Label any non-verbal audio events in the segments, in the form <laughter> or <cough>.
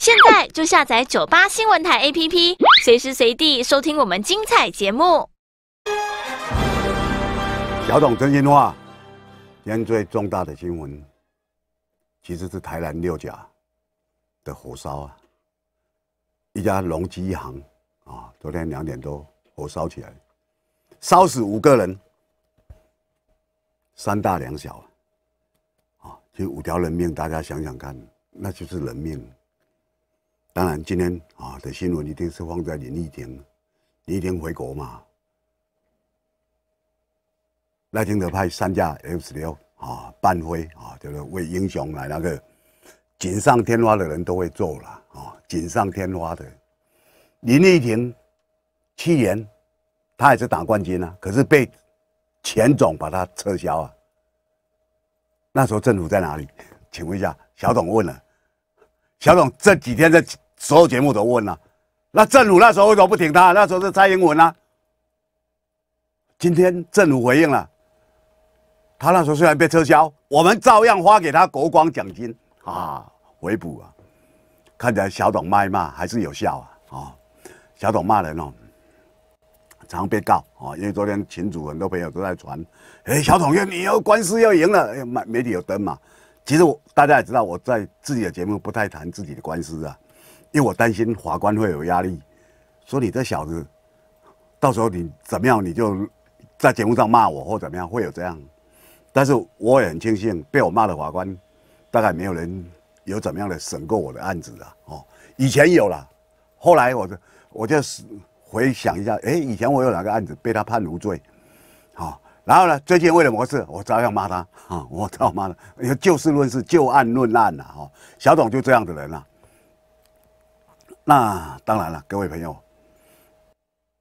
现在就下载九八新闻台 APP，随时随地收听我们精彩节目。小董真心话，今天最重大的新闻其实是台南六甲的火烧啊！一家农机行啊，昨天两点多火烧起来，烧死五个人，三大两小啊！啊，其实五条人命，大家想想看，那就是人命。当然，今天啊的新闻一定是放在林丽婷，丽婷回国嘛，赖清德派三架 F 十六啊，伴飞啊，就是为英雄来那个锦上添花的人都会做了啊，锦上添花的。林丽婷去年他也是打冠军啊，可是被钱总把他撤销啊。那时候政府在哪里？请问一下，小董问了，小董这几天在。所有节目都问了，那政府那时候为什么不挺他？那时候是蔡英文啊。今天政府回应了，他那时候虽然被撤销，我们照样发给他国光奖金啊，回补啊。看起来小董卖骂还是有效啊，哦，小董骂人哦，常被告哦，因为昨天群主很多朋友都在传，哎，小董要你要官司要赢了，哎，媒媒体有登嘛。其实我大家也知道，我在自己的节目不太谈自己的官司啊。因为我担心法官会有压力，说你这小子，到时候你怎么样，你就在节目上骂我或怎么样，会有这样。但是我也很庆幸，被我骂的法官，大概没有人有怎么样的审过我的案子啊。哦，以前有了，后来我就我就回想一下，哎，以前我有哪个案子被他判无罪，啊，然后呢，最近为了模式，我照样骂他啊，我照妈的，就事论事，就案论案了啊。小董就这样的人啊。那当然了，各位朋友，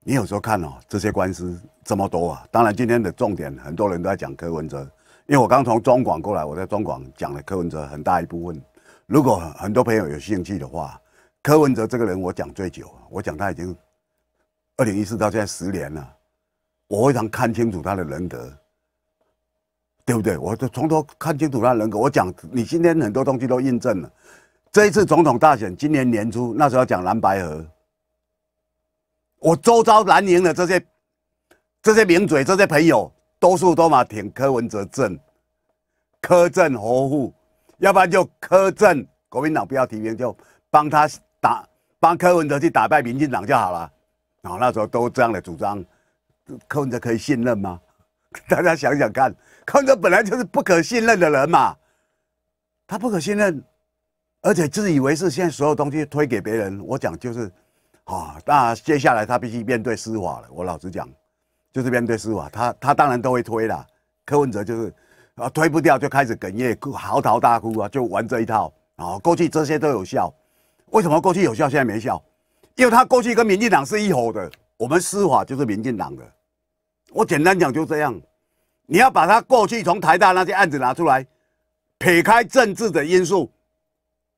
你有时候看哦，这些官司这么多啊。当然，今天的重点很多人都在讲柯文哲，因为我刚从中广过来，我在中广讲了柯文哲很大一部分。如果很多朋友有兴趣的话，柯文哲这个人我讲最久，我讲他已经二零一四到现在十年了，我非常看清楚他的人格。对不对？我就从头看清楚他人格。我讲你今天很多东西都印证了。这一次总统大选，今年年初那时候讲蓝白河。我周遭蓝营的这些、这些名嘴、这些朋友，多数都嘛挺柯文哲政，柯政和护，要不然就柯政，国民党不要提名，就帮他打，帮柯文哲去打败民进党就好了。然后那时候都这样的主张，柯文哲可以信任吗？<laughs> 大家想想看，柯文哲本来就是不可信任的人嘛，他不可信任。而且自以为是，现在所有东西推给别人。我讲就是，啊，那接下来他必须面对司法了。我老实讲，就是面对司法，他他当然都会推啦。柯文哲就是，啊，推不掉就开始哽咽、嚎啕大哭啊，就玩这一套。啊，过去这些都有效，为什么过去有效，现在没效？因为他过去跟民进党是一伙的，我们司法就是民进党的。我简单讲就这样，你要把他过去从台大那些案子拿出来，撇开政治的因素。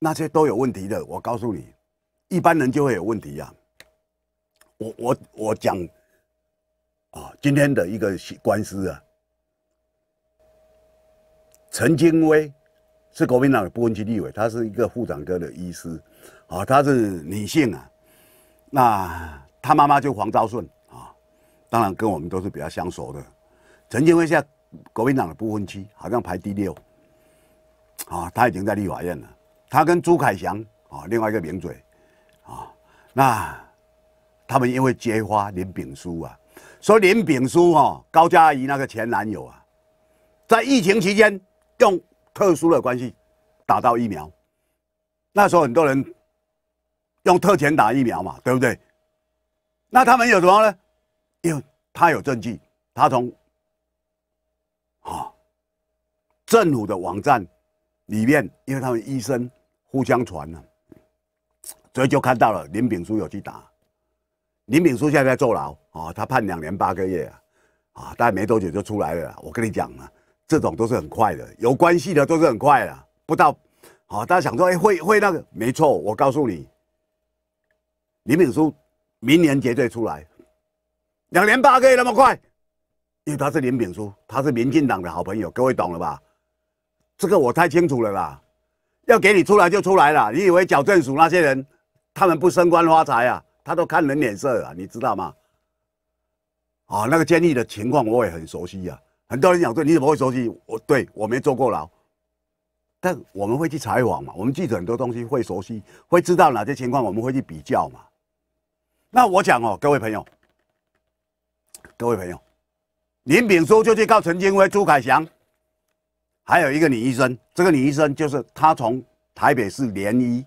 那些都有问题的，我告诉你，一般人就会有问题呀。我我我讲啊，今天的一个官司啊，陈金威是国民党的部分区立委，他是一个副长科的医师，啊，他是女性啊，那他妈妈就黄昭顺啊，当然跟我们都是比较相熟的。陈金威现在国民党的部分区好像排第六，啊，他已经在立法院了。他跟朱凯翔啊，另外一个名嘴，啊，那他们因为揭发林炳书啊，说林炳书哈高嘉怡那个前男友啊，在疫情期间用特殊的关系打到疫苗，那时候很多人用特权打疫苗嘛，对不对？那他们有什么呢？因为他有证据，他从啊政府的网站里面，因为他们医生。互相传呢，所以就看到了林炳书有去打林炳书，现在在坐牢哦，他判两年八个月啊，啊，大概没多久就出来了。我跟你讲啊，这种都是很快的，有关系的都是很快的，不到，哦，大家想说，哎，会会那个？没错，我告诉你，林炳书明年绝对出来，两年八个月那么快，因为他是林炳书，他是民进党的好朋友，各位懂了吧？这个我太清楚了啦。要给你出来就出来了，你以为矫正署那些人，他们不升官发财啊？他都看人脸色啊，你知道吗？啊，那个监狱的情况我也很熟悉啊。很多人讲说你怎么会熟悉？我对我没坐过牢，但我们会去采访嘛。我们记者很多东西会熟悉，会知道哪些情况，我们会去比较嘛。那我讲哦，各位朋友，各位朋友，林炳书就去告陈金威、朱凯翔。还有一个女医生，这个女医生就是她从台北市联医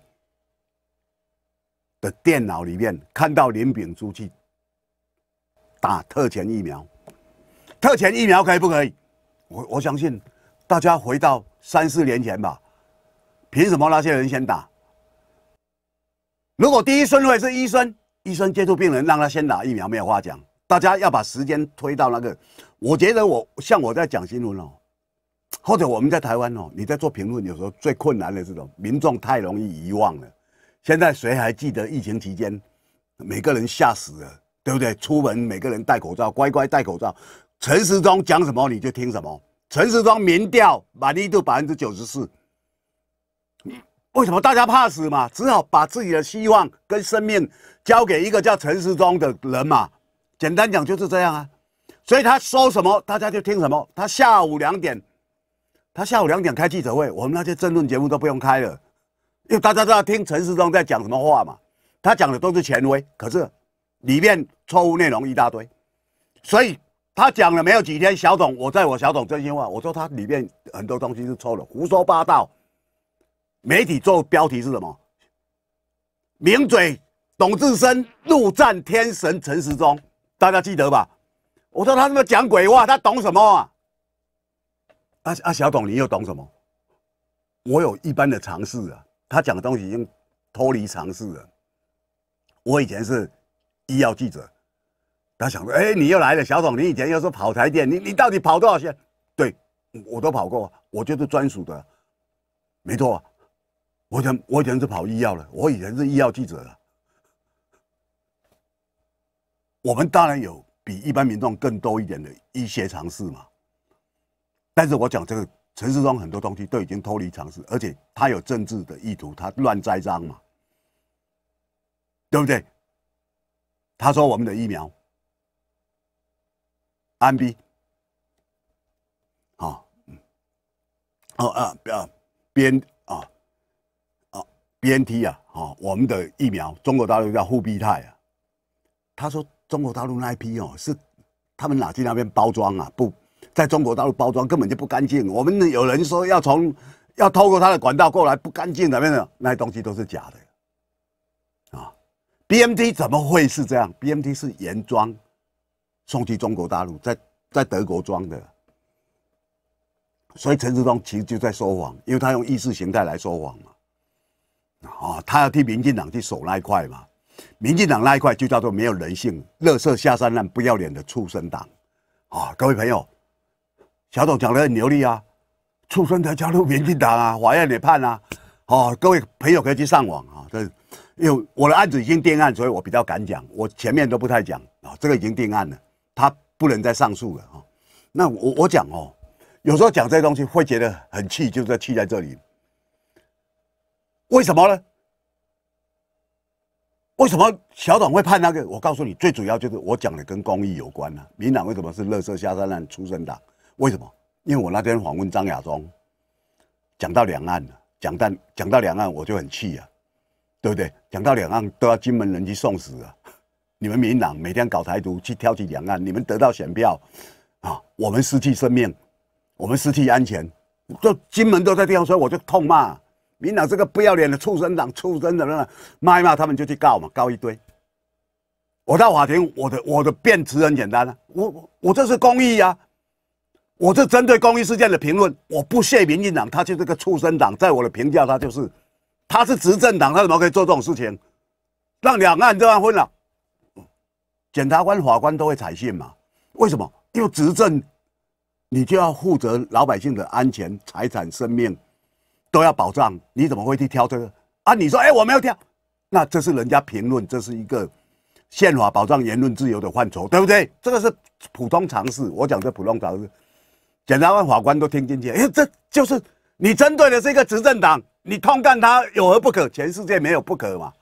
的电脑里面看到林炳珠去打特权疫苗，特权疫苗可以不可以？我我相信大家回到三四年前吧，凭什么那些人先打？如果第一顺位是医生，医生接触病人让他先打疫苗，没有话讲。大家要把时间推到那个，我觉得我像我在讲新闻哦。或者我们在台湾哦，你在做评论，有时候最困难的是什么？民众太容易遗忘了。现在谁还记得疫情期间每个人吓死了，对不对？出门每个人戴口罩，乖乖戴口罩。陈时中讲什么你就听什么。陈时中民调满意度百分之九十四。为什么大家怕死嘛？只好把自己的希望跟生命交给一个叫陈时中的人嘛。简单讲就是这样啊。所以他说什么大家就听什么。他下午两点。他下午两点开记者会，我们那些争论节目都不用开了，因为大家都要听陈世忠在讲什么话嘛。他讲的都是权威，可是里面错误内容一大堆，所以他讲了没有几天，小董，我在我小董真心话，我说他里面很多东西是错了，胡说八道。媒体做标题是什么？名嘴董志生怒战天神陈世忠，大家记得吧？我说他那么讲鬼话，他懂什么啊？啊啊！小董，你又懂什么？我有一般的常识啊。他讲的东西已经脱离常识了。我以前是医药记者，他想说：“哎，你又来了，小董，你以前又是跑台电，你你到底跑多少线？”对，我都跑过，我就是专属的，没错。我以前我以前是跑医药的，我以前是医药记者的。我们当然有比一般民众更多一点的一些常识嘛。但是我讲这个陈世忠很多东西都已经脱离常识，而且他有政治的意图，他乱栽赃嘛，对不对？他说我们的疫苗安 b，好，嗯，哦啊，不要边啊，哦，b n t 啊，哦，我们的疫苗，中国大陆叫复必泰啊，他说中国大陆那批哦是他们哪去那边包装啊？不。在中国大陆包装根本就不干净，我们有人说要从要透过他的管道过来，不干净的，没有那些东西都是假的，啊，BMT 怎么会是这样？BMT 是原装送去中国大陆，在在德国装的，所以陈时中其实就在说谎，因为他用意识形态来说谎嘛，啊，他要替民进党去守那一块嘛，民进党那一块就叫做没有人性、乐色下三滥、不要脸的畜生党，啊，各位朋友。小董讲的很流利啊，出生的加入民进党啊，法 <laughs> 院也判啊，哦，各位朋友可以去上网啊，因为我的案子已经定案，所以我比较敢讲，我前面都不太讲啊，这个已经定案了，他不能再上诉了啊。那我我讲哦，有时候讲这东西会觉得很气，就是气在这里，为什么呢？为什么小董会判那个？我告诉你，最主要就是我讲的跟公益有关啊，民党为什么是乐色下三滥出生党？为什么？因为我那天访问张亚中，讲到两岸了，讲到讲到两岸，我就很气啊，对不对？讲到两岸都要金门人去送死啊！你们民党每天搞台独去挑起两岸，你们得到选票啊，我们失去生命，我们失去安全，就金门都在地方说，我就痛骂民党这个不要脸的畜生党，畜生的了，骂一骂他们就去告嘛，告一堆。我到法庭，我的我的辩词很简单啊，我我我这是公益啊。我是针对公益事件的评论，我不屑民进党，他就是个畜生党。在我的评价，他就是，他是执政党，他怎么可以做这种事情，让两岸这样分了？检察官、法官都会采信嘛？为什么？因为执政，你就要负责老百姓的安全、财产、生命都要保障，你怎么会去挑这个啊？你说，哎，我没有挑，那这是人家评论，这是一个宪法保障言论自由的范畴，对不对？这个是普通常识，我讲这普通常识。检察官、法官都听进去，哎，这就是你针对的是一个执政党，你痛干他有何不可？全世界没有不可嘛，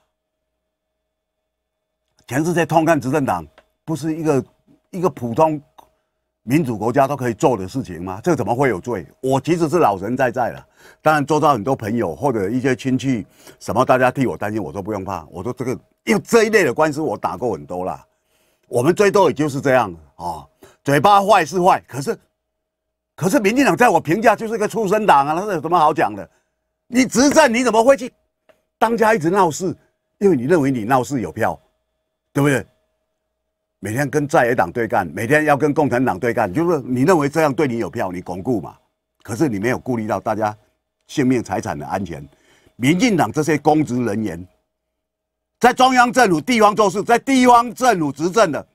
全世界痛干执政党，不是一个一个普通民主国家都可以做的事情吗？这怎么会有罪？我其实是老神在在了。当然，做到很多朋友或者一些亲戚什么，大家替我担心，我都不用怕，我说这个因为这一类的官司我打过很多了，我们最多也就是这样啊。嘴巴坏是坏，可是。可是民进党在我评价就是个畜生党啊！他有什么好讲的？你执政你怎么会去当家一直闹事？因为你认为你闹事有票，对不对？每天跟在野党对干，每天要跟共产党对干，就是你认为这样对你有票，你巩固嘛？可是你没有顾虑到大家性命财产的安全。民进党这些公职人员在中央政府、地方做事，在地方政府执政的，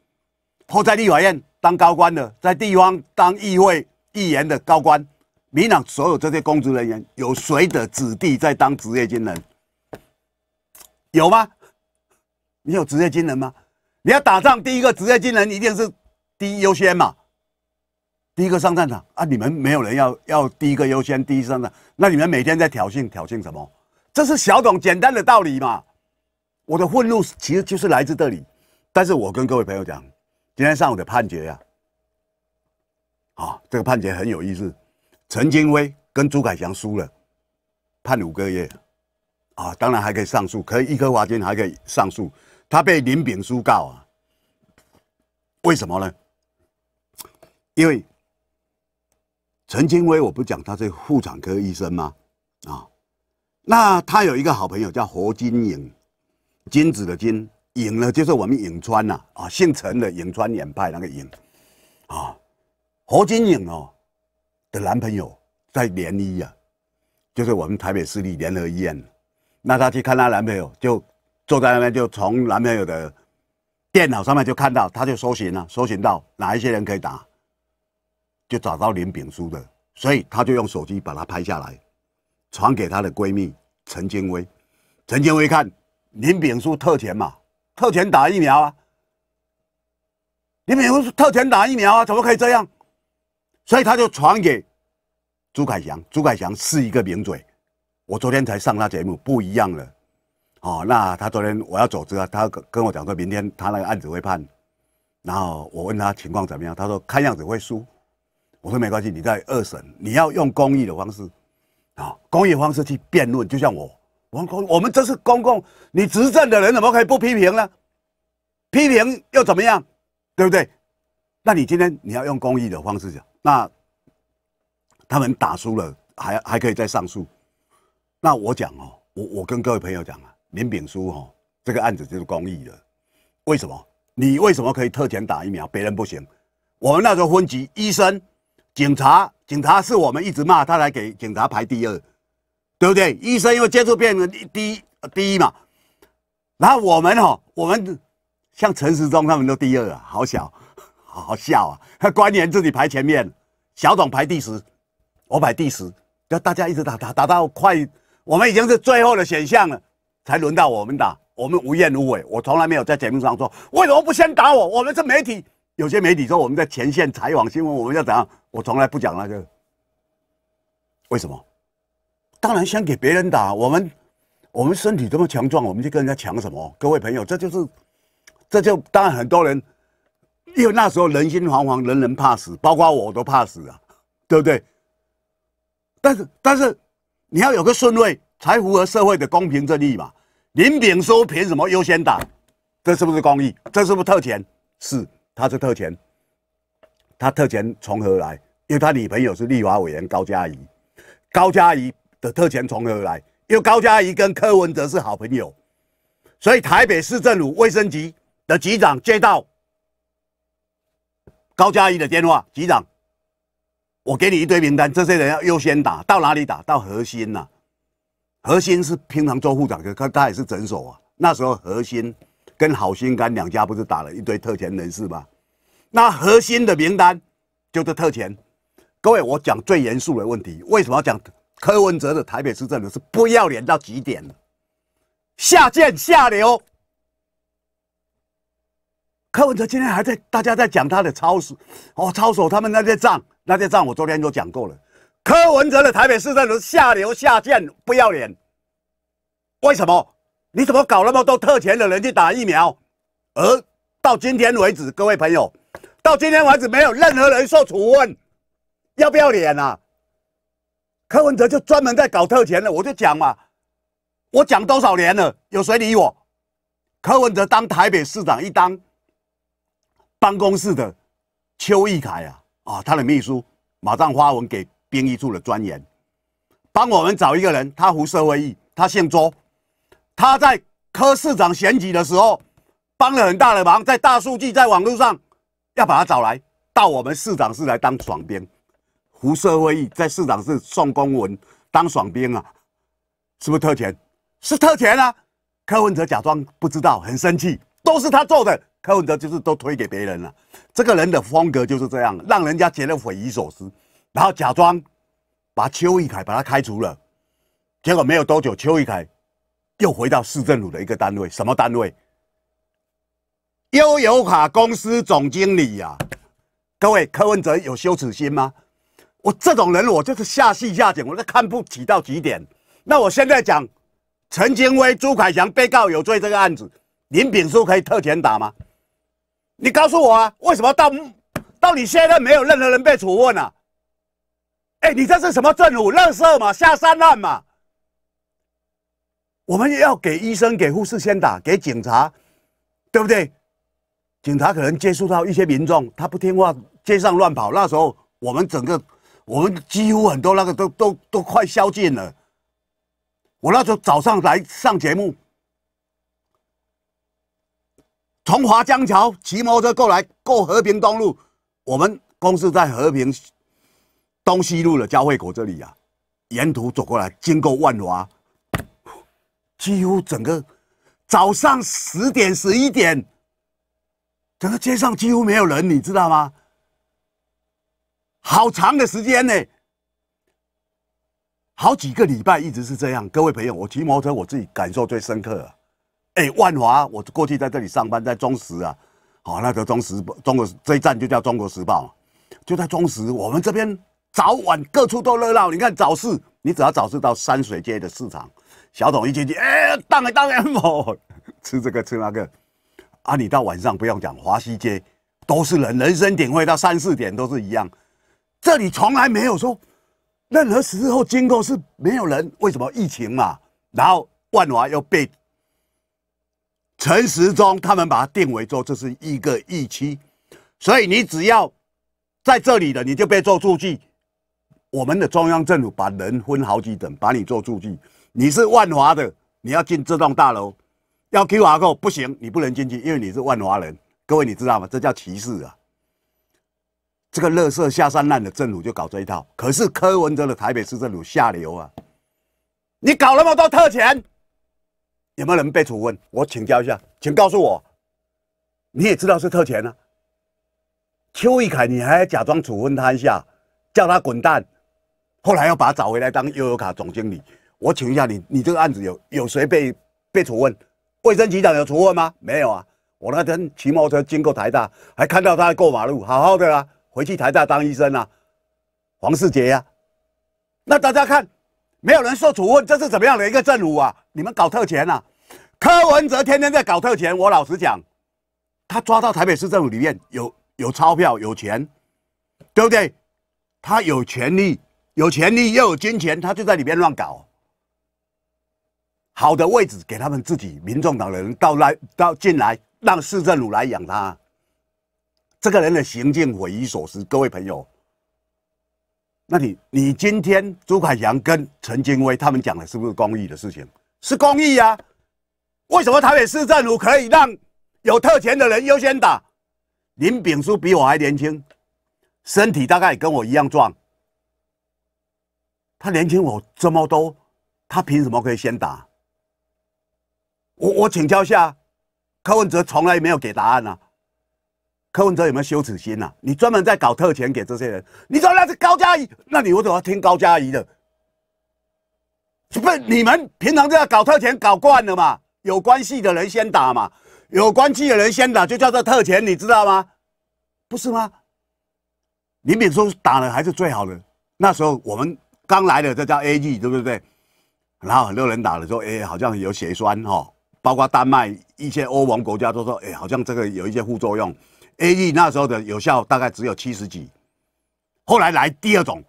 或在立法院当高官的，在地方当议会。议员的高官，民党所有这些公职人员，有谁的子弟在当职业军人？有吗？你有职业军人吗？你要打仗，第一个职业军人一定是第一优先嘛，第一个上战场啊！你们没有人要要第一个优先，第一上的，那你们每天在挑衅挑衅什么？这是小董简单的道理嘛。我的愤怒其实就是来自这里。但是我跟各位朋友讲，今天上午的判决呀。啊，这个判决很有意思。陈金威跟朱凯翔输了，判五个月。啊，当然还可以上诉，可以一颗罚金，还可以上诉。他被林炳书告啊，为什么呢？因为陈金威，我不讲他是妇产科医生吗？啊，那他有一个好朋友叫何金影，金子的金，影呢就是我们颍川呐，啊，姓陈的颍川演派那个影，啊。何金颖哦的男朋友在联谊啊，就是我们台北市立联合医院，那她去看她男朋友，就坐在那边，就从男朋友的电脑上面就看到，她就搜寻了，搜寻到哪一些人可以打，就找到林炳书的，所以她就用手机把它拍下来，传给她的闺蜜陈金威，陈金威看林炳书特权嘛，特权打疫苗啊，林炳书特权打疫苗啊，怎么可以这样？所以他就传给朱凯翔，朱凯翔是一个名嘴，我昨天才上他节目，不一样了，哦，那他昨天我要走之后，他跟我讲说明天他那个案子会判，然后我问他情况怎么样，他说看样子会输，我说没关系，你在二审你要用公益的方式，啊，公益方式去辩论，就像我，我公我们这是公共，你执政的人怎么可以不批评呢？批评又怎么样，对不对？那你今天你要用公益的方式讲。那他们打输了，还还可以再上诉。那我讲哦，我我跟各位朋友讲啊，林炳书哦，这个案子就是公益的。为什么？你为什么可以特权打疫苗，别人不行？我们那时候分级，医生、警察、警察是我们一直骂他来给警察排第二，对不对？医生因为接触病人第一第一嘛，然后我们哦，我们像陈时中他们都第二，啊，好小。好笑啊！<laughs> 官员自己排前面，小董排第十，我排第十。要大家一直打打打到快，我们已经是最后的选项了，才轮到我们打。我们无怨无悔。我从来没有在节目上说，为什么不先打我？我们是媒体，有些媒体说我们在前线采访新闻，我们要怎样？我从来不讲那个。为什么？当然先给别人打。我们我们身体这么强壮，我们去跟人家抢什么？各位朋友，这就是这就当然很多人。因为那时候人心惶惶，人人怕死，包括我都怕死啊，对不对？但是，但是，你要有个顺位，才符合社会的公平正义嘛。林炳说凭什么优先打？这是不是公益？这是不是特权？是，他是特权。他特权从何来？因为他女朋友是立法委员高嘉怡。高嘉怡的特权从何来？因为高嘉怡跟柯文哲是好朋友，所以台北市政府卫生局的局长接到。高嘉怡的电话，局长，我给你一堆名单，这些人要优先打，到哪里打？到核心呐，核心是平常周副长，可他也是诊所啊。那时候核心跟好心肝两家不是打了一堆特权人士吗？那核心的名单就是特权。各位，我讲最严肃的问题，为什么要讲柯文哲的台北市政府是不要脸到极点，下贱下流。柯文哲今天还在，大家在讲他的操守，哦，操守，他们那些账，那些账我昨天都讲过了。柯文哲的台北市在是下流、下贱、不要脸。为什么？你怎么搞那么多特权的人去打疫苗？而到今天为止，各位朋友，到今天为止没有任何人受处分，要不要脸啊？柯文哲就专门在搞特权的，我就讲嘛，我讲多少年了，有谁理我？柯文哲当台北市长一当。办公室的邱义凯啊啊，他的秘书马上发文给编译处的专员，帮我们找一个人。他胡社会议，他姓周，他在科市长选举的时候帮了很大的忙。在大数据在网络上，要把他找来，到我们市长室来当爽编。胡社会议在市长室送公文当爽编啊，是不是特权？是特权啊！柯文哲假装不知道，很生气，都是他做的。柯文哲就是都推给别人了，这个人的风格就是这样，让人家觉得匪夷所思，然后假装把邱毅凯把他开除了，结果没有多久，邱毅凯又回到市政府的一个单位，什么单位？悠游卡公司总经理呀！各位，柯文哲有羞耻心吗？我这种人，我就是下戏下井，我都看不起到极点。那我现在讲陈金威、朱凯翔被告有罪这个案子，林炳书可以特权打吗？你告诉我啊，为什么到到你现在没有任何人被处分呢？哎，你这是什么政府？烂色嘛，下三滥嘛。我们要给医生、给护士先打，给警察，对不对？警察可能接触到一些民众，他不听话，街上乱跑。那时候我们整个，我们几乎很多那个都都都快消禁了。我那时候早上来上节目。从华江桥骑摩托车过来过和平东路，我们公司在和平东西路的交汇口这里啊，沿途走过来，经过万华，几乎整个早上十点十一点，整个街上几乎没有人，你知道吗？好长的时间呢，好几个礼拜一直是这样。各位朋友，我骑摩托车，我自己感受最深刻。哎，万华，我过去在这里上班，在中时啊，好，那个《中时中国这一站就叫《中国时报》，就在中时。我们这边早晚各处都热闹。你看早市，你只要早市到山水街的市场，小董一进去，哎，当然当啊，吃这个吃那个。啊，你到晚上不用讲，华西街都是人，人声鼎沸，到三四点都是一样。这里从来没有说，任何时候经过是没有人。为什么疫情嘛？然后万华又被。陈时中他们把它定为说这是一个预期，所以你只要在这里的你就别做数据。我们的中央政府把人分好几等，把你做数据。你是万华的，你要进这栋大楼要 code 不行，你不能进去，因为你是万华人。各位你知道吗？这叫歧视啊！这个乐色下三滥的政府就搞这一套。可是柯文哲的台北市政府下流啊，你搞那么多特权。有没有人被处分？我请教一下，请告诉我，你也知道是特权啊。邱义凯，你还要假装处分他一下，叫他滚蛋，后来又把他找回来当悠游卡总经理。我请一下你，你这个案子有有谁被被处分？卫生局长有处分吗？没有啊。我那天骑摩托车经过台大，还看到他过马路，好好的啊，回去台大当医生啊。黄世杰呀，那大家看，没有人受处分，这是怎么样的一个政府啊？你们搞特权啊？柯文哲天天在搞特权。我老实讲，他抓到台北市政府里面有有钞票、有钱，对不对？他有权利、有权利，又有金钱，他就在里面乱搞。好的位置给他们自己，民众党的人到来到进来，让市政府来养他。这个人的行径匪夷所思。各位朋友，那你你今天朱凯阳跟陈金威他们讲的是不是公益的事情？是公益呀。为什么台北市政府可以让有特权的人优先打？林炳书比我还年轻，身体大概跟我一样壮。他年轻我这么多，他凭什么可以先打？我我请教一下柯文哲，从来没有给答案呐。柯文哲有没有羞耻心呐？你专门在搞特权给这些人，你说那是高嘉怡，那你怎么听高嘉怡的？不非你们平常这样搞特权搞惯了嘛？有关系的人先打嘛，有关系的人先打就叫做特权，你知道吗？不是吗？林敏说打了还是最好的。那时候我们刚来的，这叫 A E，对不对？然后很多人打了说，哎，好像有血栓哈。包括丹麦一些欧盟国家都说，哎，好像这个有一些副作用。A E 那时候的有效大概只有七十几，后来来第二种，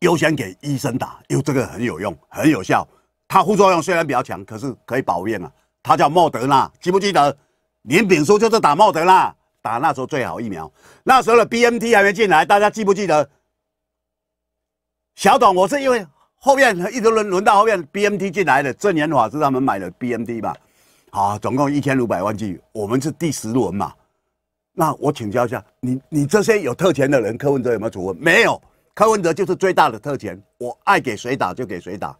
优先给医生打，因为这个很有用，很有效。它副作用虽然比较强，可是可以保命啊！它叫莫德纳，记不记得？林炳书就是打莫德纳，打那时候最好疫苗。那时候的 b m t 还没进来，大家记不记得？小董，我是因为后面一直轮轮到后面 b m t 进来的，郑延华是他们买的 b m t 吧？好，总共一千五百万剂，我们是第十轮嘛？那我请教一下你，你这些有特权的人，柯文哲有没有储物？没有，柯文哲就是最大的特权，我爱给谁打就给谁打。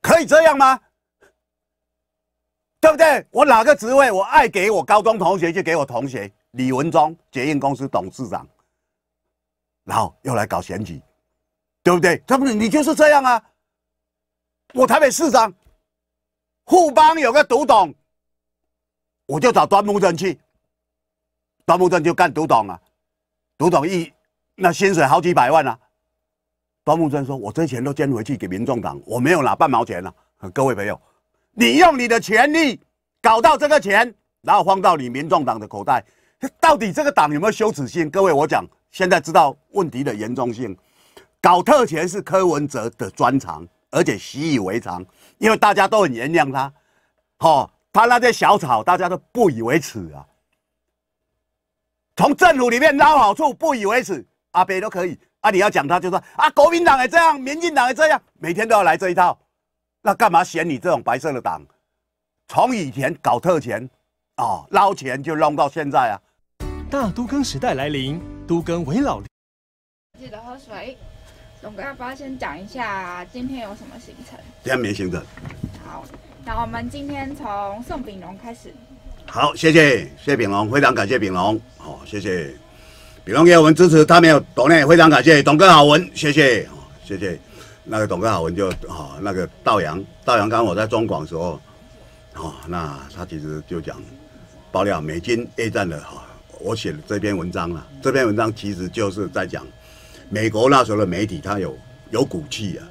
可以这样吗？对不对？我哪个职位，我爱给我高中同学就给我同学李文忠，捷运公司董事长。然后又来搞选举，对不对？他不，你就是这样啊。我台北市长，富邦有个独董，我就找端木正去，端木正就干独董啊，独董一那薪水好几百万啊。端木镇说：“我这钱都捐回去给民众党，我没有拿半毛钱了。各位朋友，你用你的权力搞到这个钱，然后放到你民众党的口袋，到底这个党有没有羞耻心？各位，我讲现在知道问题的严重性。搞特权是柯文哲的专长，而且习以为常，因为大家都很原谅他。哦，他那些小草，大家都不以为耻啊，从政府里面捞好处不以为耻，阿北都可以。”啊！你要讲他，就说啊，国民党也这样，民进党也这样，每天都要来这一套，那干嘛选你这种白色的党？从以前搞特权，哦，捞钱就弄到现在啊。大都更时代来临，都更为老。记得喝水。总哥要不要先讲一下今天有什么行程？天没行程。好，那我们今天从宋炳龙开始。好，谢谢谢炳龙，非常感谢炳龙，好，谢谢。有人给我们支持他，没有懂呢，非常感谢，董哥好文，谢谢，谢谢。那个董哥好文就啊，那个道扬，道扬刚我在中广时候哦，那他其实就讲爆料美军二战的哈，我写这篇文章了。这篇文章其实就是在讲美国那时候的媒体，他有有骨气啊。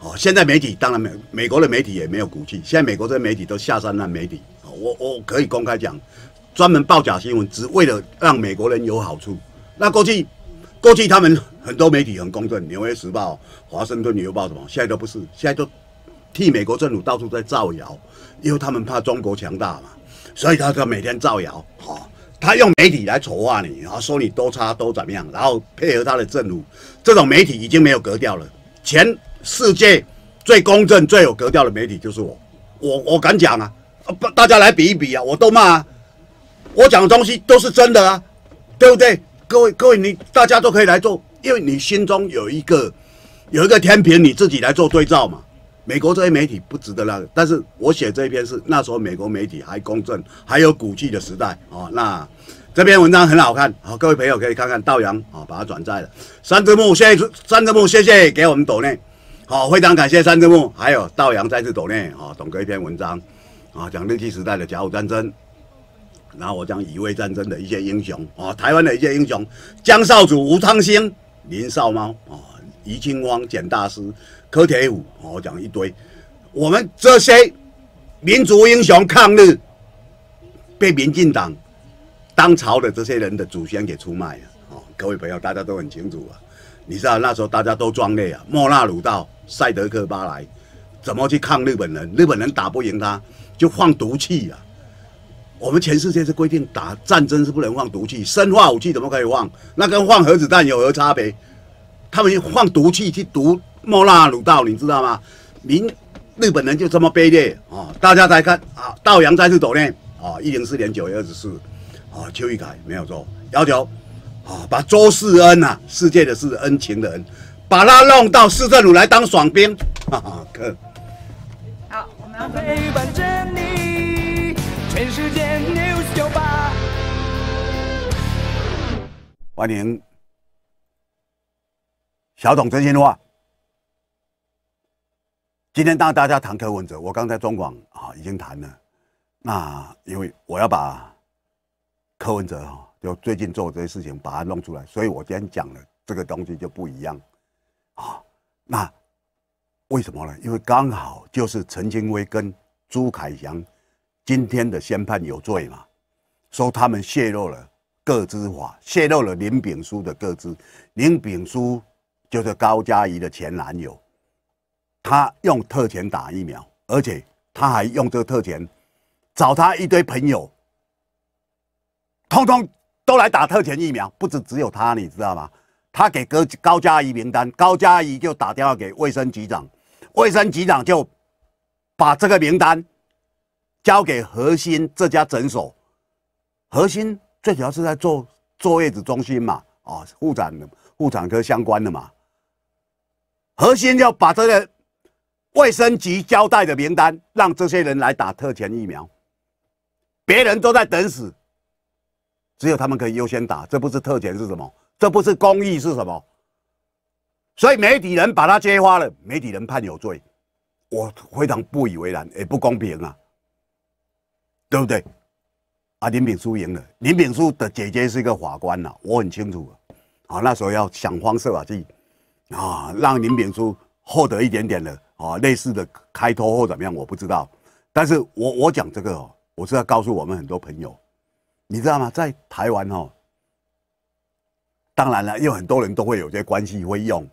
哦，现在媒体当然美美国的媒体也没有骨气，现在美国这些媒体都下三滥媒体。我我可以公开讲，专门报假新闻，只为了让美国人有好处。那过去，过去他们很多媒体很公正，《纽约时报》、《华盛顿邮报》什么，现在都不是，现在都替美国政府到处在造谣，因为他们怕中国强大嘛，所以他他每天造谣，哈，他用媒体来丑化你，然后说你多差多怎么样，然后配合他的政府，这种媒体已经没有格调了。全世界最公正、最有格调的媒体就是我，我我敢讲啊，啊不，大家来比一比啊，我都骂，啊，我讲的东西都是真的啊，对不对？各位，各位，你大家都可以来做，因为你心中有一个有一个天平，你自己来做对照嘛。美国这些媒体不值得那个，但是我写这一篇是那时候美国媒体还公正，还有古迹的时代啊。那这篇文章很好看，好，各位朋友可以看看道阳啊，把它转载了。三只木，谢谢三只木，谢谢给我们抖内，好，非常感谢三只木，还有道阳再次抖内啊，董哥一篇文章啊，讲日记时代的甲午战争。然后我讲乙未战争的一些英雄啊，台湾的一些英雄，江少祖、吴昌星、林少猫啊、余清光、简大师、柯铁武，我讲一堆。我们这些民族英雄抗日，被民进党当朝的这些人的祖先给出卖了啊！各位朋友，大家都很清楚啊。你知道那时候大家都装累啊，莫纳鲁道、赛德克巴莱，怎么去抗日本人？日本人打不赢他，就放毒气啊。我们全世界是规定打战争是不能放毒气，生化武器怎么可以放？那跟放核子弹有何差别？他们放毒气去毒莫拉鲁道，你知道吗？明日本人就这么卑劣啊！大家再看啊，道扬再次走呢啊，一零四年九月二十四，啊，邱逸凯没有做，要求啊把周世恩呐，世界的是恩情的人，把他弄到市政府来当爽兵，哈哈，界。欢迎，小董真心话。今天当大家谈柯文哲，我刚才中广啊已经谈了。那因为我要把柯文哲哈，就最近做这些事情，把他弄出来，所以我今天讲的这个东西就不一样啊。那为什么呢？因为刚好就是陈庆威跟朱凯翔今天的宣判有罪嘛，说他们泄露了。个资法泄露了林炳书的个资，林炳书就是高嘉怡的前男友，他用特权打疫苗，而且他还用这个特权找他一堆朋友，通通都来打特权疫苗，不止只有他，你知道吗？他给高高嘉怡名单，高嘉怡就打电话给卫生局长，卫生局长就把这个名单交给核心这家诊所，核心。最主要是在做坐月子中心嘛，啊，妇产妇产科相关的嘛，核心要把这个卫生局交代的名单让这些人来打特权疫苗，别人都在等死，只有他们可以优先打，这不是特权是什么？这不是公益是什么？所以媒体人把他揭发了，媒体人判有罪，我非常不以为然，也不公平啊，对不对？林炳书赢了。林炳书的姐姐是一个法官呐，我很清楚。啊，那时候要想方设法去，啊，让林炳书获得一点点的啊类似的开脱或怎么样，我不知道。但是我我讲这个，哦，我是要告诉我们很多朋友，你知道吗？在台湾哦，当然了，有很多人都会有些关系会用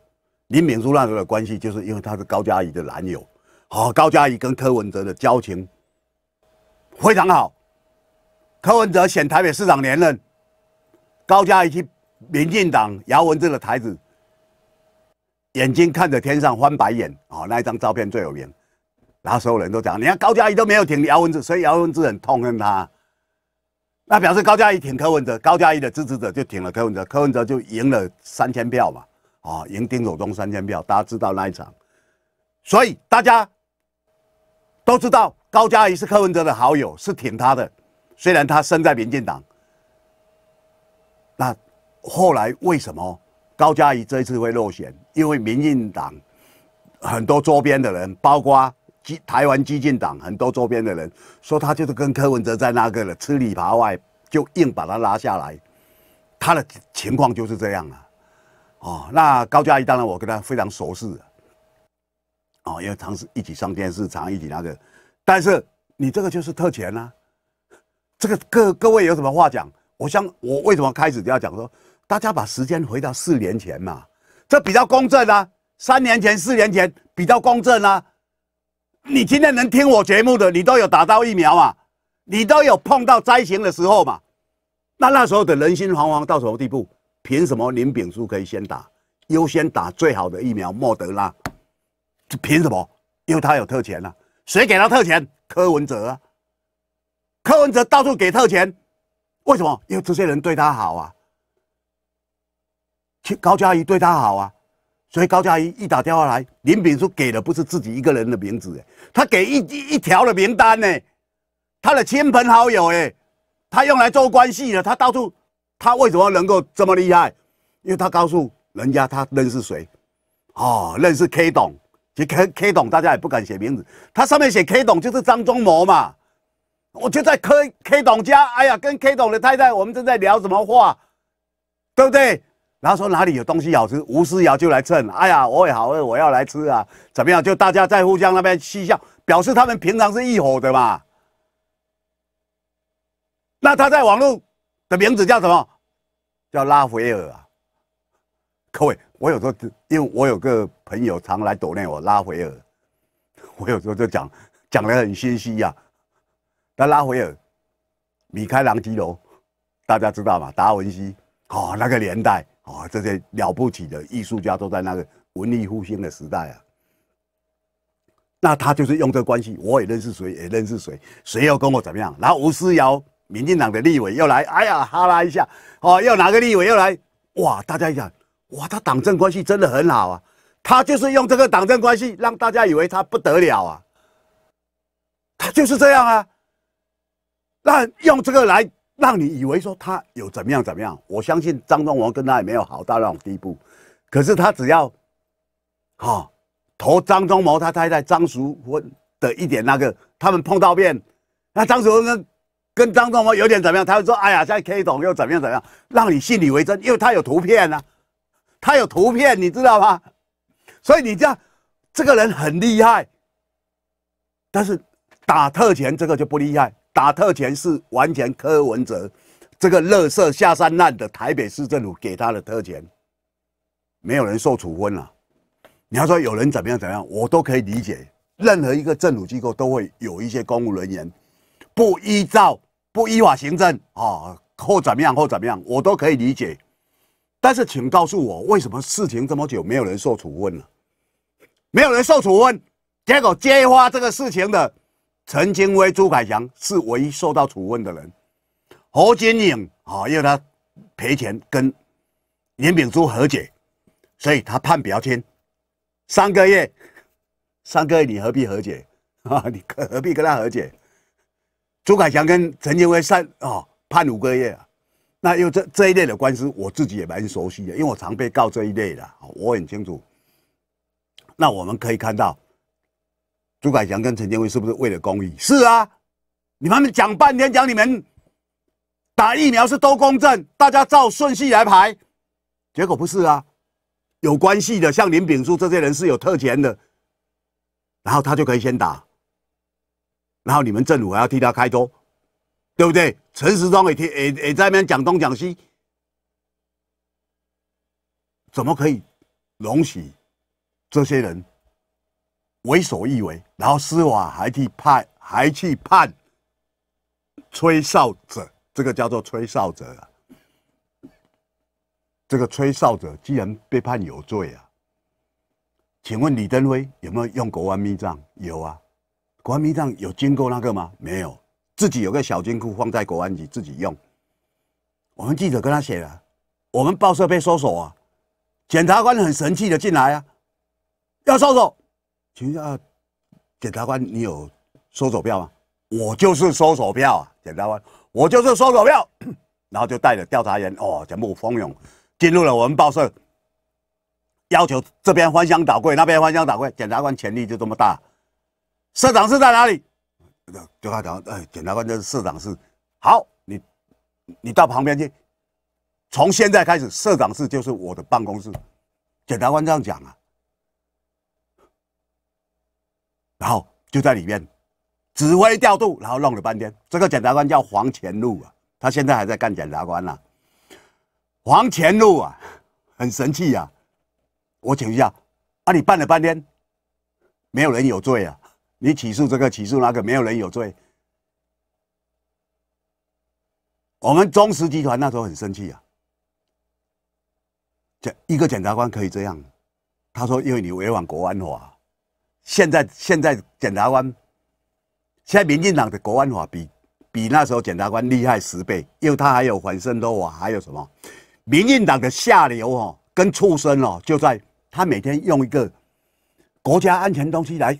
林炳书那时候的关系，就是因为他是高嘉怡的男友，和高嘉怡跟柯文哲的交情非常好。柯文哲选台北市长连任，高嘉怡去民进党姚文字的台子，眼睛看着天上翻白眼啊！那一张照片最有名。然后所有人都讲，你看高嘉怡都没有挺姚文智，所以姚文智很痛恨他。那表示高嘉怡挺柯文哲，高嘉怡的支持者就挺了柯文哲，柯文哲就赢了三千票嘛啊，赢丁守中三千票，大家知道那一场。所以大家都知道高嘉怡是柯文哲的好友，是挺他的。虽然他身在民进党，那后来为什么高嘉瑜这一次会落选？因为民进党很多周边的人，包括台湾激进党很多周边的人，说他就是跟柯文哲在那个了，吃里扒外，就硬把他拉下来。他的情况就是这样啊。哦，那高嘉瑜当然我跟他非常熟识，哦，为常一起上电视，常一起那个，但是你这个就是特权啊。这个各各位有什么话讲？我想我为什么开始就要讲说，大家把时间回到四年前嘛，这比较公正啊。三年前、四年前比较公正啊。你今天能听我节目的，你都有打到疫苗嘛？你都有碰到灾情的时候嘛？那那时候的人心惶惶到什么地步？凭什么林炳书可以先打，优先打最好的疫苗莫德拉？这凭什么？因为他有特权啊！谁给他特权？柯文哲。柯文哲到处给特权，为什么？因为这些人对他好啊。高嘉怡对他好啊，所以高嘉怡一打电话来，林炳书给的不是自己一个人的名字，他给一一条的名单呢，他的亲朋好友，哎，他用来做关系的。他到处，他为什么能够这么厉害？因为他告诉人家他认识谁，哦，认识 K 董，其实 K K 董大家也不敢写名字，他上面写 K 董就是张忠谋嘛。我就在 K K 董家，哎呀，跟 K 董的太太，我们正在聊什么话，对不对？然后说哪里有东西好吃，吴思瑶就来蹭，哎呀，我也好饿，我要来吃啊。怎么样？就大家在互相那边嬉笑，表示他们平常是一伙的嘛。那他在网络的名字叫什么？叫拉斐尔啊。各位，我有时候因为我有个朋友常来躲那我拉斐尔，我有时候就讲讲的很心虚呀。但拉斐尔、米开朗基罗，大家知道吗？达文西，哦，那个年代，哦，这些了不起的艺术家都在那个文艺复兴的时代啊。那他就是用这关系，我也认识谁，也认识谁，谁要跟我怎么样？然后吴思瑶，民进党的立委又来，哎呀，哈拉一下，哦，又哪个立委又来？哇，大家一想，哇，他党政关系真的很好啊。他就是用这个党政关系，让大家以为他不得了啊。他就是这样啊。那用这个来让你以为说他有怎么样怎么样，我相信张忠谋跟他也没有好到那种地步。可是他只要，哈，投张忠谋他太太张淑芬的一点那个，他们碰到面，那张淑芬跟跟张忠谋有点怎么样，他会说哎呀，在 K 总又怎么样怎么样，让你信以为真，因为他有图片呢，他有图片你知道吗？所以你这样，这个人很厉害，但是打特权这个就不厉害。打特权是完全柯文哲这个乐色下三滥的台北市政府给他的特权，没有人受处分了。你要说有人怎么样怎么样，我都可以理解。任何一个政府机构都会有一些公务人员不依照不依法行政啊，或怎么样或怎么样，我都可以理解。但是请告诉我，为什么事情这么久没有人受处分了？没有人受处分，结果揭发这个事情的。陈金威、朱凯翔是唯一受到处分的人，侯金颖啊，因为他赔钱跟严炳珠和解，所以他判较轻，三个月，三个月你何必和解 <laughs> 啊？你何必跟他和解？朱凯祥跟陈金威三啊判五个月，那又这这一类的官司，我自己也蛮熟悉的，因为我常被告这一类的我很清楚。那我们可以看到。朱凯翔跟陈建辉是不是为了公益？是啊，你们讲半天讲你们打疫苗是都公正，大家照顺序来排，结果不是啊，有关系的，像林炳书这些人是有特权的，然后他就可以先打，然后你们政府还要替他开脱，对不对？陈时中也替也也在那边讲东讲西，怎么可以容许这些人？为所欲为，然后司法还去判还去判吹哨者，这个叫做吹哨者啊。这个吹哨者既然被判有罪啊，请问李登辉有没有用国安密账？有啊，国安密账有经过那个吗？没有，自己有个小金库放在国安局自己用。我们记者跟他写了，我们报社被搜索啊，检察官很神气的进来啊，要搜索。请问一下，检察官，你有搜索票吗？我就是搜索票啊，检察官，我就是搜索票，<clears throat> 然后就带着调查员哦，全部蜂拥进入了我们报社，要求这边翻箱倒柜，那边翻箱倒柜。检察官权力就这么大，社长室在哪里？就开讲，哎，检察官就是社长室。好，你你到旁边去，从现在开始，社长室就是我的办公室。检察官这样讲啊。然后就在里面指挥调度，然后弄了半天。这个检察官叫黄前路啊，他现在还在干检察官呢。黄前路啊，很神气呀。我请一下，啊，你办了半天，没有人有罪啊？你起诉这个，起诉那个，没有人有罪。我们中石集团那时候很生气啊，这一个检察官可以这样？他说，因为你违反国安法。现在，现在检察官，现在民进党的国安法比比那时候检察官厉害十倍，因为他还有反渗透啊，还有什么？民进党的下流哦，跟畜生哦，就在他每天用一个国家安全东西来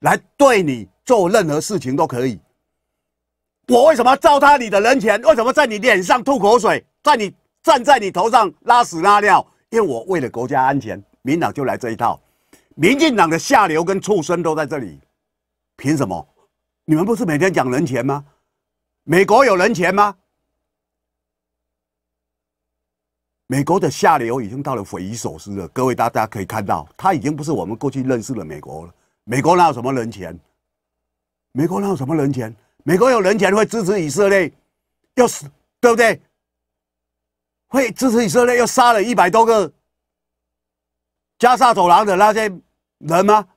来对你做任何事情都可以。我为什么糟蹋你的人权？为什么在你脸上吐口水，在你站在你头上拉屎拉尿？因为我为了国家安全，民党就来这一套。民进党的下流跟畜生都在这里，凭什么？你们不是每天讲人权吗？美国有人权吗？美国的下流已经到了匪夷所思了。各位大家可以看到，他已经不是我们过去认识的美国了。美国哪有什么人权？美国哪有什么人权？美国有人权会支持以色列？要死，对不对？会支持以色列要杀了一百多个。加沙走廊的那些人吗？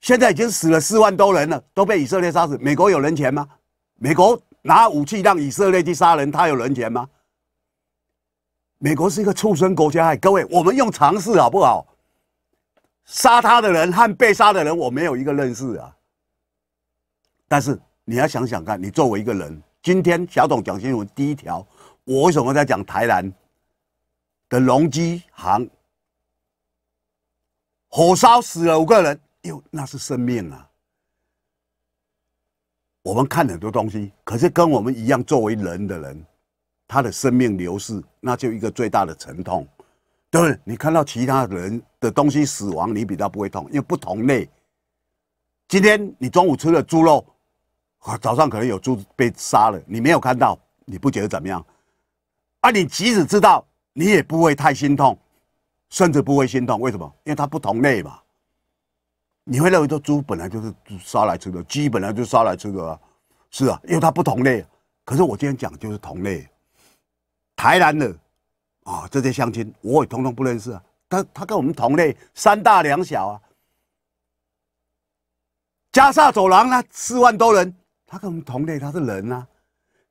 现在已经死了四万多人了，都被以色列杀死。美国有人权吗？美国拿武器让以色列去杀人，他有人权吗？美国是一个畜生国家。各位，我们用常识好不好？杀他的人和被杀的人，我没有一个认识啊。但是你要想想看，你作为一个人，今天小董讲新闻第一条，我为什么在讲台南的农基行？火烧死了五个人，哟，那是生命啊。我们看很多东西，可是跟我们一样作为人的人，他的生命流逝，那就一个最大的沉痛，对不对？你看到其他人的东西死亡，你比较不会痛，因为不同类。今天你中午吃了猪肉，早上可能有猪被杀了，你没有看到，你不觉得怎么样？啊，你即使知道，你也不会太心痛。甚至不会心痛，为什么？因为它不同类嘛。你会认为说猪本来就是杀来吃的，鸡本来就是杀来吃的啊？是啊，因为它不同类。可是我今天讲就是同类，台南的啊这些乡亲，我也统统不认识啊。他他跟我们同类，三大两小啊。加萨走廊呢，四万多人，他跟我们同类，他是人啊。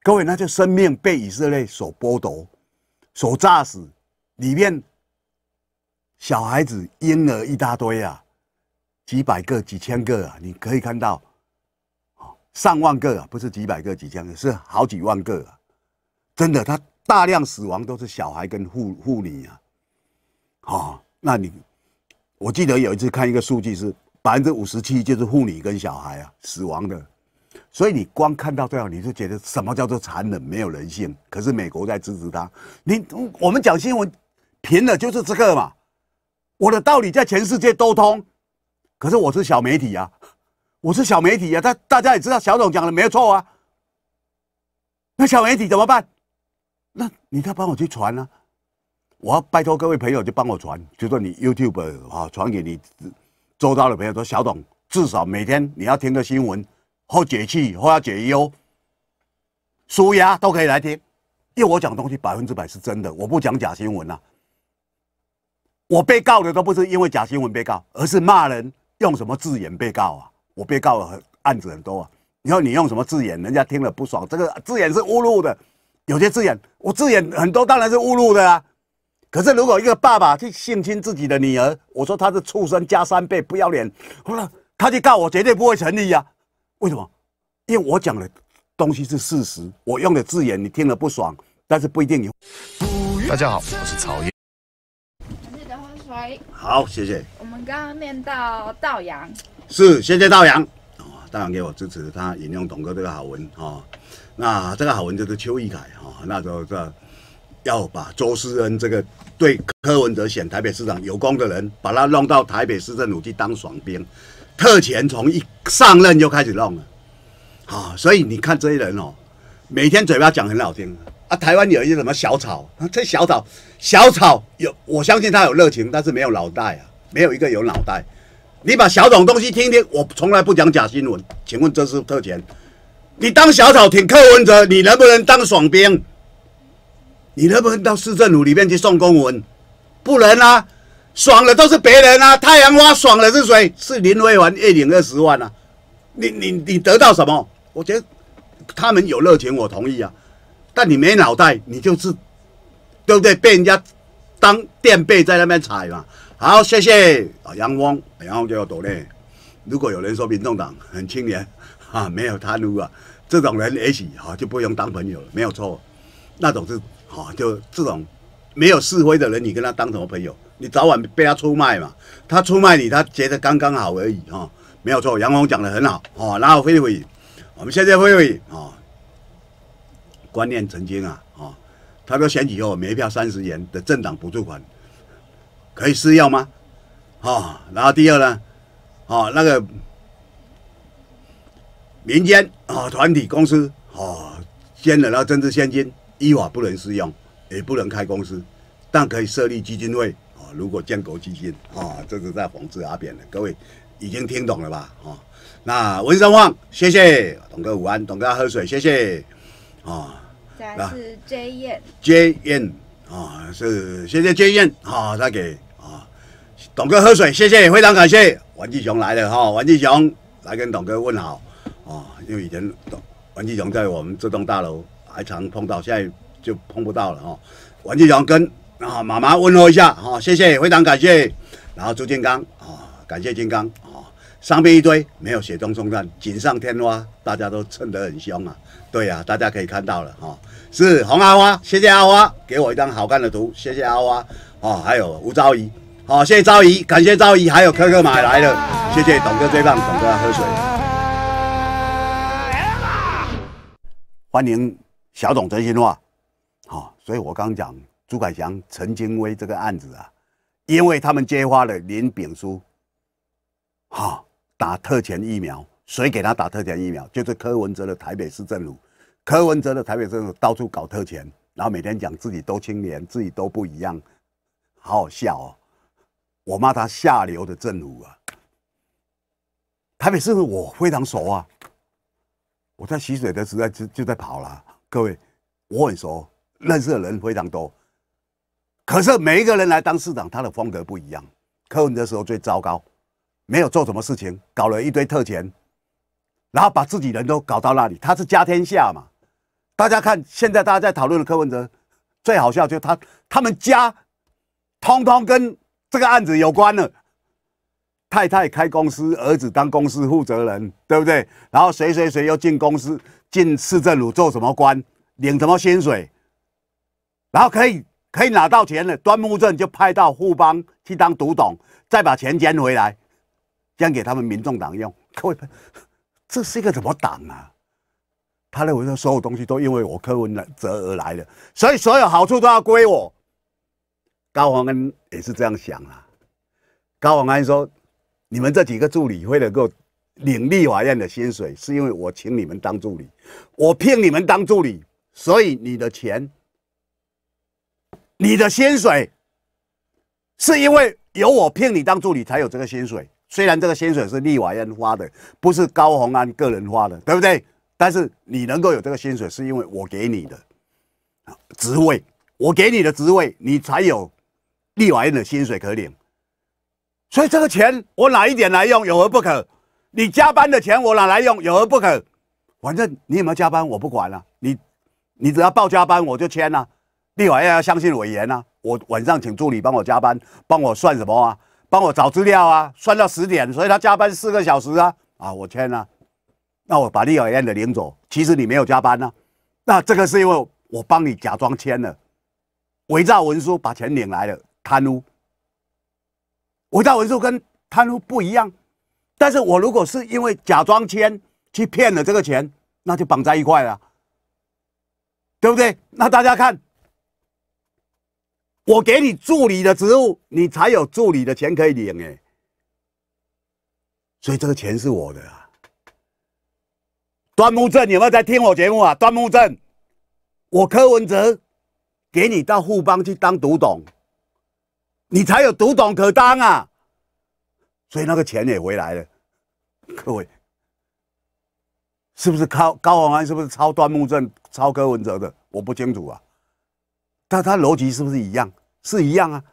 各位，那就生命被以色列所剥夺、所炸死里面。小孩子、婴儿一大堆啊，几百个、几千个啊，你可以看到，哦，上万个啊，不是几百个、几千个，是好几万个啊！真的，他大量死亡都是小孩跟妇妇女啊，哦，那你，我记得有一次看一个数据是百分之五十七，就是妇女跟小孩啊死亡的，所以你光看到这样，你就觉得什么叫做残忍、没有人性？可是美国在支持他，你我们讲新闻，凭的就是这个嘛。我的道理在全世界都通，可是我是小媒体啊，我是小媒体啊。大大家也知道，小董讲的没有错啊。那小媒体怎么办？那你再帮我去传啊！我要拜托各位朋友，就帮我传，就说你 YouTube 啊，传给你周遭的朋友，说小董至少每天你要听个新闻，或解气，或要解忧、舒压都可以来听，因为我讲东西百分之百是真的，我不讲假新闻呐。我被告的都不是因为假新闻被告，而是骂人用什么字眼被告啊？我被告的案子很多啊。你说你用什么字眼，人家听了不爽，这个字眼是侮辱的。有些字眼，我字眼很多当然是侮辱的啊。可是如果一个爸爸去性侵自己的女儿，我说他是畜生加三倍不要脸，我说他去告我绝对不会成立呀。为什么？因为我讲的东西是事实，我用的字眼你听了不爽，但是不一定有。大家好，我是曹燕。好，谢谢。我们刚刚念到道阳，是谢谢道阳。哦。道阳给我支持，他引用董哥这个好文哦。那这个好文就是邱义凯哈，那时候这要把周思恩这个对柯文哲选台北市长有功的人，把他弄到台北市政府去当爽兵，特权从一上任就开始弄了。啊，所以你看这些人哦，每天嘴巴讲很好听。啊，台湾有一些什么小草？这小草，小草有，我相信他有热情，但是没有脑袋啊，没有一个有脑袋。你把小种东西听听，我从来不讲假新闻。请问这是特权？你当小草挺柯文哲，你能不能当爽兵？你能不能到市政府里面去送公文？不能啊，爽的都是别人啊。太阳花爽的是谁？是林微环，一领二十万啊。你你你得到什么？我觉得他们有热情，我同意啊。但你没脑袋，你就是，对不对？被人家当垫背在那边踩嘛。好，谢谢啊，杨汪，杨汪就要多练。如果有人说民众党很青年，哈，<laughs> 没有贪污啊，这种人也许哈，就不用当朋友了，没有错。那种是哈，就这种没有是非的人，你跟他当什么朋友？你早晚被他出卖嘛。他出卖你，他觉得刚刚好而已哈，没有错。杨汪讲的很好啊，然后飞飞，我们现在飞飞啊。观念曾经啊，哦，他说选举后每票三十元的政党补助款，可以试用吗？哦，然后第二呢，哦那个民间啊团体公司哦，捐了那政治现金，依法不能试用，也不能开公司，但可以设立基金会啊，如果建国基金啊，这是在讽刺阿扁的各位已经听懂了吧？哦，那文生旺谢谢，董哥午安，董哥喝水谢谢，啊。是 J 燕，J 燕啊，是谢谢 J 燕啊，再给啊董哥喝水，谢谢，非常感谢。王继雄来了哈，王继雄来跟董哥问好啊，因为以前董王继雄在我们这栋大楼还常碰到，现在就碰不到了哈。王继雄跟啊妈妈问候一下哈，谢谢，非常感谢。然后朱建刚啊，感谢建刚。上面一堆没有雪中送炭，锦上添花，大家都蹭得很凶啊！对呀，大家可以看到了哈，是红阿花，谢谢阿花给我一张好看的图，谢谢阿花哦，还有吴昭仪，好，谢谢昭仪，感谢昭仪，还有科科买来的，谢谢董哥最棒，董哥喝水。欢迎小董真心话，好，所以我刚讲朱凯翔、陈金威这个案子啊，因为他们揭发了林炳书，哈。打特权疫苗，谁给他打特权疫苗？就是柯文哲的台北市政府，柯文哲的台北政府到处搞特权，然后每天讲自己都清廉，自己都不一样，好好笑哦！我骂他下流的政府啊！台北市我非常熟啊，我在洗水的时代就就在跑了。各位，我很熟，认识的人非常多。可是每一个人来当市长，他的风格不一样。柯文哲时候最糟糕。没有做什么事情，搞了一堆特权，然后把自己人都搞到那里。他是家天下嘛？大家看，现在大家在讨论的柯文哲，最好笑就他，他们家，通通跟这个案子有关了。太太开公司，儿子当公司负责人，对不对？然后谁谁谁又进公司，进市政府做什么官，领什么薪水，然后可以可以拿到钱了。端木镇就派到富邦去当独董，再把钱捡回来。让给他们民众党用，各位，这是一个什么党啊？他认为说所有东西都因为我柯文哲而来的，所以所有好处都要归我。高宏安也是这样想啦。高宏安说：“你们这几个助理为了够领立法院的薪水，是因为我请你们当助理，我聘你们当助理，所以你的钱、你的薪水，是因为有我聘你当助理才有这个薪水。”虽然这个薪水是利法院花的，不是高洪安个人花的，对不对？但是你能够有这个薪水，是因为我给你的职位，我给你的职位，你才有利法院的薪水可领。所以这个钱我哪一点来用，有何不可？你加班的钱我哪来用，有何不可？反正你有没有加班我不管了，你你只要报加班我就签了。利法院要相信委员啊，我晚上请助理帮我加班，帮我算什么啊？帮我找资料啊，算到十点，所以他加班四个小时啊啊，我签了，那我把立尔院的领走，其实你没有加班呢，那这个是因为我帮你假装签了，伪造文书把钱领来了，贪污，伪造文书跟贪污不一样，但是我如果是因为假装签去骗了这个钱，那就绑在一块了，对不对？那大家看。我给你助理的职务，你才有助理的钱可以领哎，所以这个钱是我的啊。端木正你有没有在听我节目啊？端木正，我柯文哲给你到富邦去当独董，你才有独董可当啊。所以那个钱也回来了。各位，是不是高高鸿安是不是抄端木正、抄柯文哲的？我不清楚啊，但他逻辑是不是一样？是一样啊，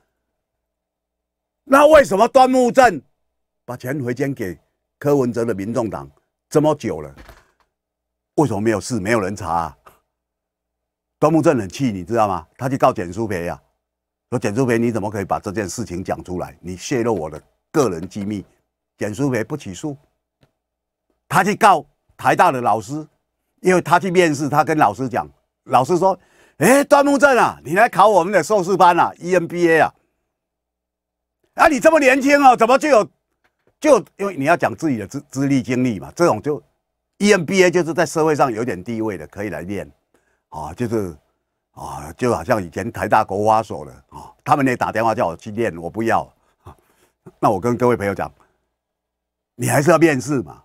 那为什么端木镇把钱回捐给柯文哲的民众党这么久了？为什么没有事，没有人查？端木镇很气，你知道吗？他去告简书培呀，说简书培你怎么可以把这件事情讲出来？你泄露我的个人机密。简书培不起诉，他去告台大的老师，因为他去面试，他跟老师讲，老师说。哎，端木正啊，你来考我们的硕士班啊，EMBA 啊，啊，你这么年轻啊，怎么就有，就因为你要讲自己的资资历经历嘛，这种就 EMBA 就是在社会上有点地位的，可以来练，啊，就是啊，就好像以前台大国花所的啊，他们也打电话叫我去练，我不要啊，那我跟各位朋友讲，你还是要面试嘛，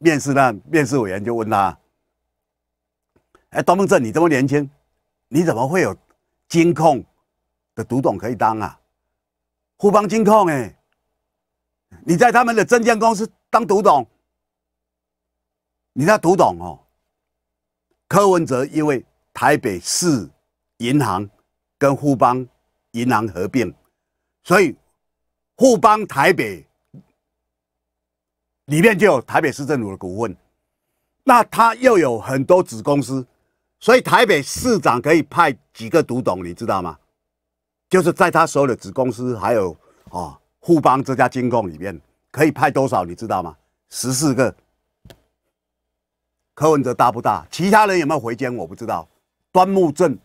面试那面试委员就问他，哎，端木正，你这么年轻。你怎么会有金控的独董可以当啊？富邦金控哎，你在他们的证券公司当独董，你那独董哦。柯文哲因为台北市银行跟富邦银行合并，所以富邦台北里面就有台北市政府的股份，那他又有很多子公司。所以台北市长可以派几个独董，你知道吗？就是在他所有的子公司，还有啊，富邦这家金控里面，可以派多少，你知道吗？十四个。柯文哲大不大？其他人有没有回监？我不知道。端木正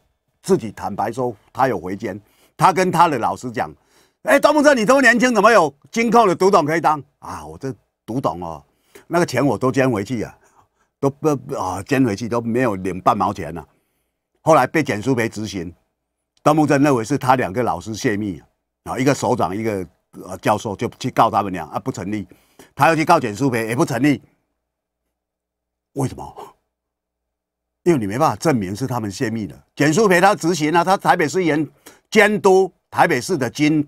自己坦白说，他有回监。他跟他的老师讲：“哎，端木正，你这么年轻，怎么有金控的独董可以当啊？我这独董哦，那个钱我都捐回去呀。”都不啊，捐回去都没有领半毛钱呢。后来被简书培执行，段木真认为是他两个老师泄密啊，一个首长，一个呃教授就去告他们俩啊，不成立。他要去告简书培也不成立，为什么？因为你没办法证明是他们泄密的。简书培他执行啊，他台北市研监督台北市的金，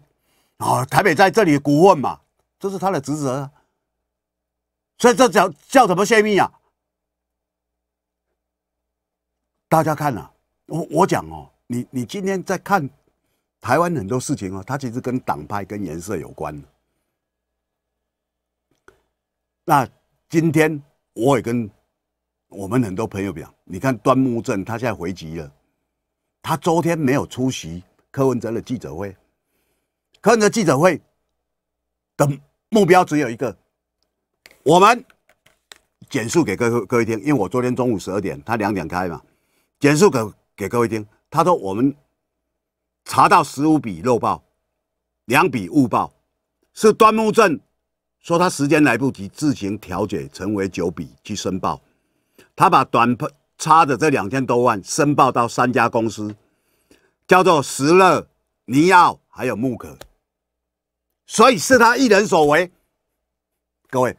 啊，台北在这里股份嘛，这是他的职责，所以这叫叫什么泄密啊？大家看啊，我我讲哦，你你今天在看台湾很多事情哦，它其实跟党派跟颜色有关。那今天我也跟我们很多朋友讲，你看端木正他现在回籍了，他昨天没有出席柯文哲的记者会，柯文哲记者会的目标只有一个，我们简述给各各位听，因为我昨天中午十二点，他两点开嘛。简述给给各位听，他说我们查到十五笔漏报，两笔误报，是端木正说他时间来不及，自行调解成为九笔去申报，他把短差的这两千多万申报到三家公司，叫做石勒、尼奥还有木可，所以是他一人所为，各位，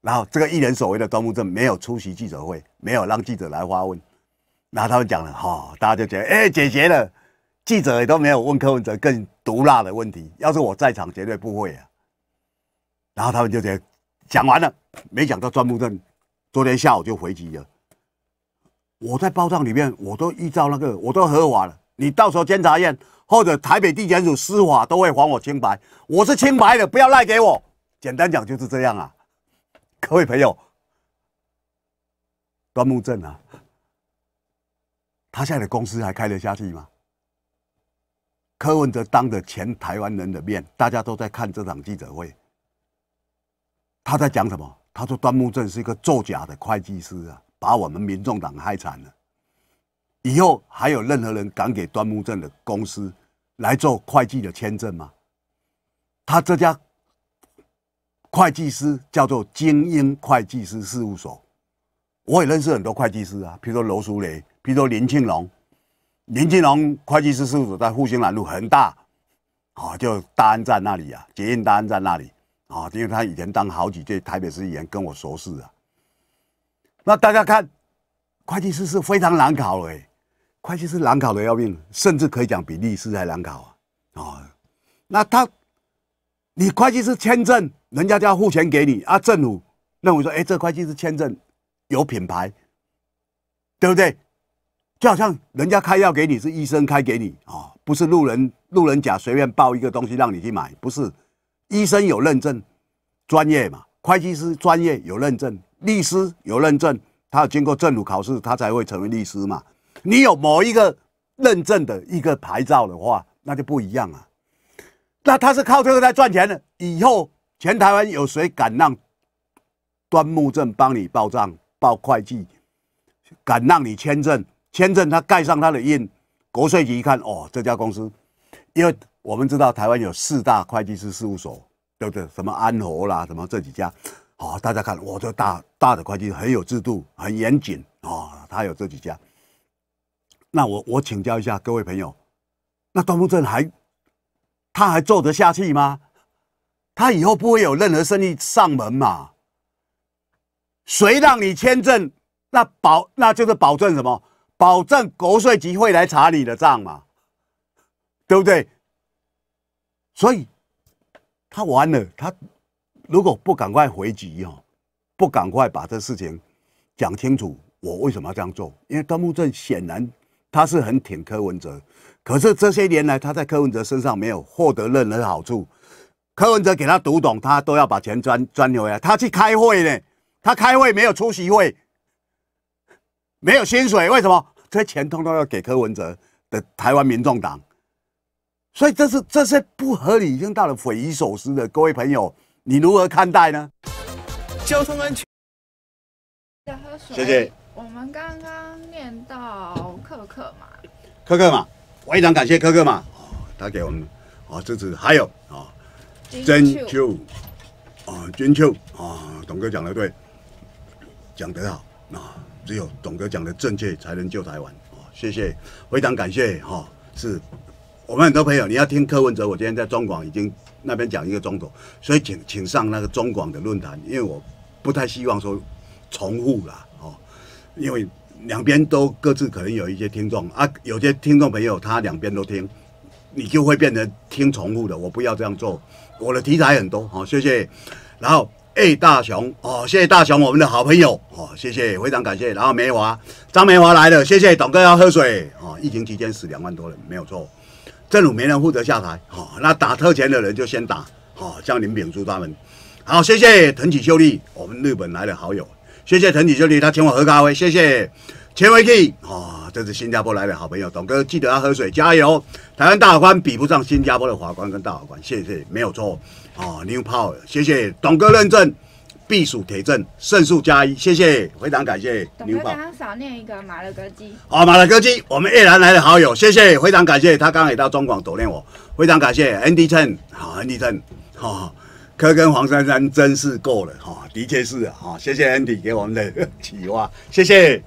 然后这个一人所为的端木正没有出席记者会，没有让记者来发问。然后他们讲了哈，大家就觉得哎，解决了。记者也都没有问柯文哲更毒辣的问题。要是我在场，绝对不会啊。然后他们就这样讲完了，没讲到端木镇。昨天下午就回击了。我在包账里面，我都依照那个，我都合法了。你到时候监察院或者台北地检署司法都会还我清白。我是清白的，不要赖给我。简单讲就是这样啊。各位朋友，端木镇啊。他现在的公司还开得下去吗？柯文哲当着前台湾人的面，大家都在看这场记者会。他在讲什么？他说：“端木正是一个作假的会计师啊，把我们民众党害惨了。以后还有任何人敢给端木正的公司来做会计的签证吗？”他这家会计师叫做“精英会计师事务所”。我也认识很多会计师啊，比如说罗淑雷。比如说林庆龙，林庆龙会计师事务所在复兴南路很大，啊，就大安站那里啊，捷运大安站那里啊，因为他以前当好几届台北市议员跟我熟识啊。那大家看，会计师是非常难考嘞，会计师难考的要命，甚至可以讲比律师还难考啊。啊，那他，你会计师签证，人家就要付钱给你啊，政府。认为说，哎，这会计师签证有品牌，对不对？就好像人家开药给你是医生开给你啊，不是路人路人甲随便报一个东西让你去买，不是医生有认证专业嘛，会计师专业有认证，律师有认证，他要经过政府考试，他才会成为律师嘛。你有某一个认证的一个牌照的话，那就不一样啊。那他是靠这个来赚钱的。以后全台湾有谁敢让端木正帮你报账报会计，敢让你签证？签证他盖上他的印，国税局一看，哦，这家公司，因为我们知道台湾有四大会计师事务所，对不对？什么安和啦，什么这几家，好，大家看，哇，这大大的会计很有制度，很严谨啊，他有这几家。那我我请教一下各位朋友，那端木镇还他还做得下去吗？他以后不会有任何生意上门嘛？谁让你签证？那保那就是保证什么？保证国税局会来查你的账嘛，对不对？所以他完了，他如果不赶快回击哦，不赶快把这事情讲清楚，我为什么要这样做？因为端木正显然他是很舔柯文哲，可是这些年来他在柯文哲身上没有获得任何好处，柯文哲给他读懂，他都要把钱赚赚回来。他去开会呢，他开会没有出席会。没有薪水，为什么这些钱通通要给柯文哲的台湾民众党？所以这是这些不合理，已经到了匪夷所思的。各位朋友，你如何看待呢？交通安全。谢谢。我们刚刚念到柯克嘛，柯克嘛，非常感谢柯柯马，他给我们哦支持。还有啊，真球啊，真球啊，董哥讲的对，讲得好啊。只有董哥讲的正确，才能救台湾。哦，谢谢，非常感谢。哈，是我们很多朋友，你要听柯文哲，我今天在中广已经那边讲一个钟头，所以请请上那个中广的论坛，因为我不太希望说重复了。哦，因为两边都各自可能有一些听众啊，有些听众朋友他两边都听，你就会变成听重复的。我不要这样做，我的题材很多。好，谢谢，然后。哎，大雄哦，谢谢大雄，我们的好朋友哦，谢谢，非常感谢。然后梅华，张梅华来了，谢谢董哥要喝水哦。疫情期间死两万多人，没有错。政府没人负责下台哦，那打特权的人就先打哦，像林炳珠他们。好，谢谢藤井秀利，我们日本来的好友，谢谢藤井秀利，他请我喝咖啡，谢谢。钱维庆哦，这是新加坡来的好朋友，董哥记得要喝水，加油。台湾大官比不上新加坡的华官跟大法官，谢谢，没有错。哦，牛炮，谢谢董哥认证，避暑铁证，胜数加一，谢谢，非常感谢。董哥刚刚少念一个马勒歌姬，好，马勒歌姬，我们越南来的好友，谢谢，非常感谢，他刚刚也到中广锻念我，非常感谢。Andy Chen，好，Andy Chen，好，科跟黄珊珊真是够了，哈，的确是，哈，谢谢 Andy 给我们的 <laughs> 启发，谢谢。